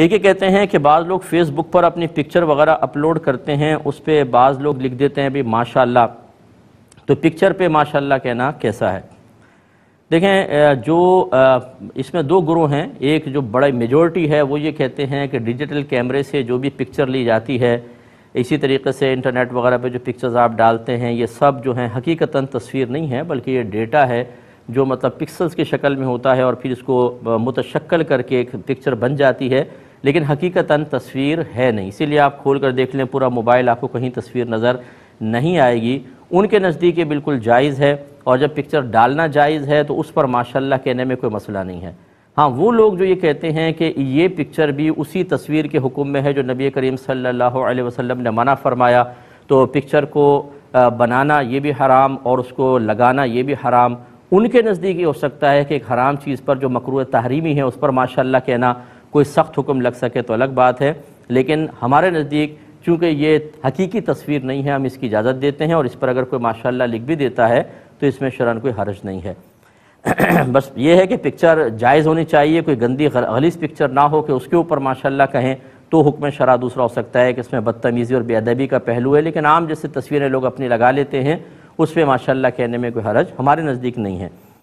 एक ये कहते हैं कि बाज़ लोग फेसबुक पर अपनी पिक्चर वगैरह अपलोड करते हैं उस पर बाज़ लोग लिख देते हैं भाई माशाल्लाह तो पिक्चर पे माशाल्लाह कहना कैसा है देखें जो इसमें दो ग्रोह हैं एक जो बड़ा मेजॉरिटी है वो ये कहते हैं कि डिजिटल कैमरे से जो भी पिक्चर ली जाती है इसी तरीके से इंटरनेट वगैरह पर जो पिक्चर्स आप डालते हैं ये सब जो हैं हकीकता तस्वीर नहीं है बल्कि ये डेटा है जो मतलब पिक्सल्स की शक्ल में होता है और फिर इसको मुतशक्ल करके एक पिक्चर बन जाती है लेकिन हकीकता तस्वीर है नहीं इसीलिए आप खोल कर देख लें पूरा मोबाइल आपको कहीं तस्वीर नज़र नहीं आएगी उनके नज़दीक ये बिल्कुल जायज़ है और जब पिक्चर डालना जायज़ है तो उस पर माशाल्लाह कहने में कोई मसला नहीं है हाँ वो लोग जो ये कहते हैं कि ये पिक्चर भी उसी तस्वीर के हुक्म में है जो नबी करीम सल्लल्लाहु अलैहि वसल्लम ने मना फरमाया तो पिक्चर को बनाना ये भी हराम और उसको लगाना ये भी हराम उनके नज़दीक ये हो सकता है कि एक हराम चीज़ पर जो मकरू तहरीमी है उस पर माशाल्लाह कहना कोई सख्त हुक्म लग सके तो अलग बात है लेकिन हमारे नज़दीक चूँकि ये हकीकी तस्वीर नहीं है हम इसकी इजाज़त देते हैं और इस पर अगर कोई माशाल्लाह लिख भी देता है तो इसमें शरण कोई हर्ज नहीं है बस ये है कि पिक्चर जायज़ होनी चाहिए कोई गंदी गलीस पिक्चर ना हो कि उसके ऊपर माशाल्लाह कहें तो हुक्म शरा दूसरा हो सकता है कि इसमें बदतमीज़ी और बेअदबी का पहलू है लेकिन आम जैसे तस्वीरें लोग अपनी लगा लेते हैं उस पर माशाला कहने में कोई हरज हमारे नज़दीक नहीं है